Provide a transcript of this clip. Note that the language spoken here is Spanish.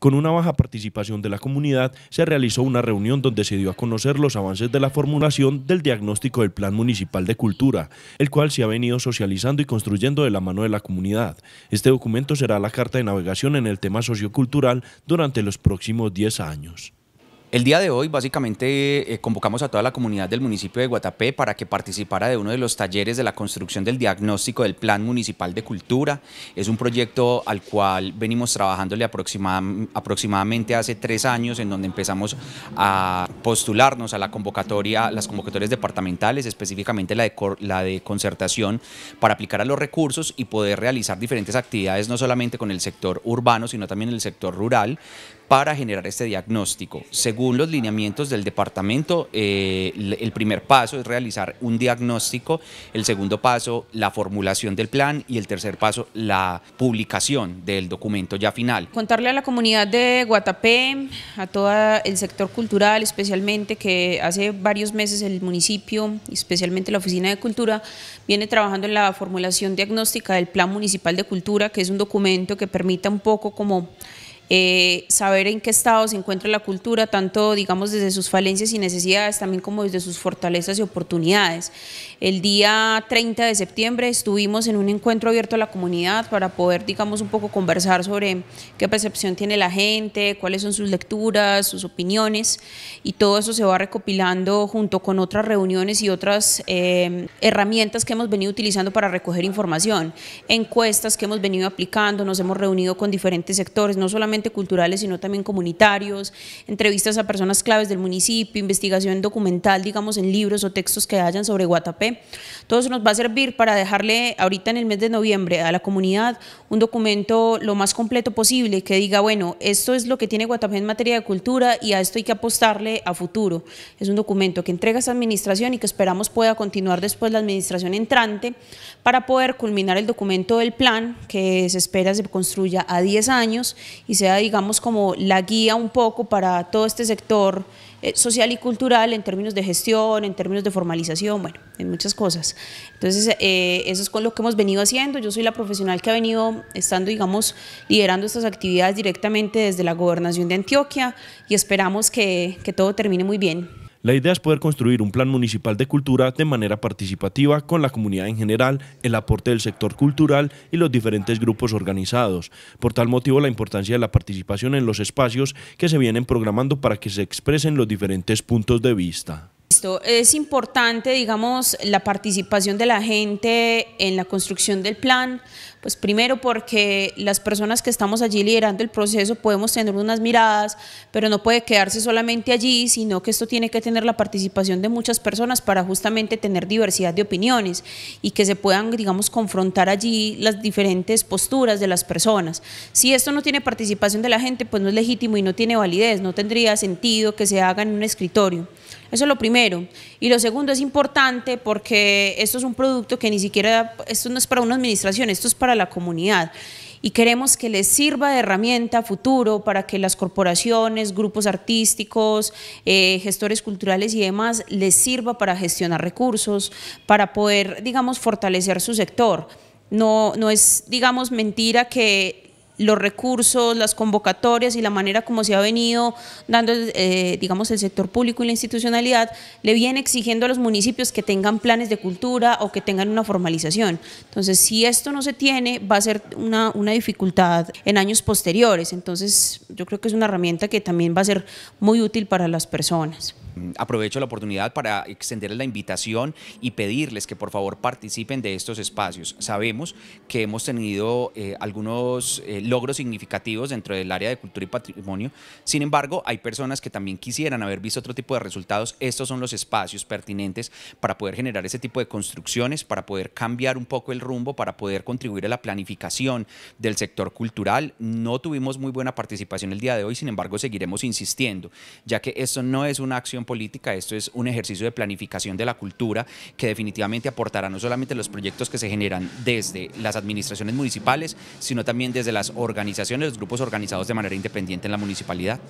Con una baja participación de la comunidad, se realizó una reunión donde se dio a conocer los avances de la formulación del diagnóstico del Plan Municipal de Cultura, el cual se ha venido socializando y construyendo de la mano de la comunidad. Este documento será la carta de navegación en el tema sociocultural durante los próximos 10 años. El día de hoy básicamente eh, convocamos a toda la comunidad del municipio de Guatapé para que participara de uno de los talleres de la construcción del diagnóstico del Plan Municipal de Cultura. Es un proyecto al cual venimos trabajándole aproximadamente hace tres años en donde empezamos a postularnos a la convocatoria, las convocatorias departamentales, específicamente la de, la de concertación, para aplicar a los recursos y poder realizar diferentes actividades, no solamente con el sector urbano, sino también en el sector rural, para generar este diagnóstico. Según los lineamientos del departamento, eh, el primer paso es realizar un diagnóstico, el segundo paso la formulación del plan y el tercer paso la publicación del documento ya final. Contarle a la comunidad de Guatapé, a todo el sector cultural, especialmente especialmente que hace varios meses el municipio, especialmente la Oficina de Cultura, viene trabajando en la formulación diagnóstica del Plan Municipal de Cultura, que es un documento que permita un poco como eh, saber en qué estado se encuentra la cultura, tanto digamos desde sus falencias y necesidades, también como desde sus fortalezas y oportunidades. El día 30 de septiembre estuvimos en un encuentro abierto a la comunidad para poder digamos un poco conversar sobre qué percepción tiene la gente, cuáles son sus lecturas, sus opiniones y todo eso se va recopilando junto con otras reuniones y otras eh, herramientas que hemos venido utilizando para recoger información, encuestas que hemos venido aplicando, nos hemos reunido con diferentes sectores, no solamente culturales, sino también comunitarios, entrevistas a personas claves del municipio, investigación documental, digamos, en libros o textos que hayan sobre Guatapé. Todo eso nos va a servir para dejarle ahorita en el mes de noviembre a la comunidad un documento lo más completo posible que diga, bueno, esto es lo que tiene Guatapé en materia de cultura y a esto hay que apostarle a futuro. Es un documento que entrega esta administración y que esperamos pueda continuar después la administración entrante para poder culminar el documento del plan que se espera se construya a 10 años y sea, digamos, como la guía un poco para todo este sector eh, social y cultural en términos de gestión, en términos de formalización, bueno, en muchas cosas. Entonces, eh, eso es con lo que hemos venido haciendo. Yo soy la profesional que ha venido estando, digamos, liderando estas actividades directamente desde la gobernación de Antioquia y esperamos que, que todo termine muy bien. La idea es poder construir un plan municipal de cultura de manera participativa con la comunidad en general, el aporte del sector cultural y los diferentes grupos organizados. Por tal motivo, la importancia de la participación en los espacios que se vienen programando para que se expresen los diferentes puntos de vista. Esto es importante, digamos, la participación de la gente en la construcción del plan, pues primero porque las personas que estamos allí liderando el proceso podemos tener unas miradas, pero no puede quedarse solamente allí, sino que esto tiene que tener la participación de muchas personas para justamente tener diversidad de opiniones y que se puedan, digamos, confrontar allí las diferentes posturas de las personas. Si esto no tiene participación de la gente, pues no es legítimo y no tiene validez, no tendría sentido que se haga en un escritorio. Eso es lo primero. Y lo segundo es importante porque esto es un producto que ni siquiera, esto no es para una administración, esto es para a la comunidad y queremos que les sirva de herramienta futuro para que las corporaciones, grupos artísticos, eh, gestores culturales y demás les sirva para gestionar recursos, para poder, digamos, fortalecer su sector. No, no es, digamos, mentira que los recursos, las convocatorias y la manera como se ha venido dando, eh, digamos, el sector público y la institucionalidad, le viene exigiendo a los municipios que tengan planes de cultura o que tengan una formalización. Entonces, si esto no se tiene, va a ser una, una dificultad en años posteriores. Entonces, yo creo que es una herramienta que también va a ser muy útil para las personas. Mm, aprovecho la oportunidad para extenderles la invitación y pedirles que por favor participen de estos espacios. Sabemos que hemos tenido eh, algunos eh, logros significativos dentro del área de cultura y patrimonio, sin embargo hay personas que también quisieran haber visto otro tipo de resultados. Estos son los espacios pertinentes para poder generar ese tipo de construcciones, para poder cambiar un poco el rumbo, para poder contribuir a la planificación del sector cultural. No tuvimos muy buena participación el día de hoy, sin embargo seguiremos insistiendo, ya que esto no es una acción política, esto es un ejercicio de planificación de la cultura que definitivamente aportará no solamente los proyectos que se generan desde las administraciones municipales, sino también desde las organizaciones, los grupos organizados de manera independiente en la municipalidad.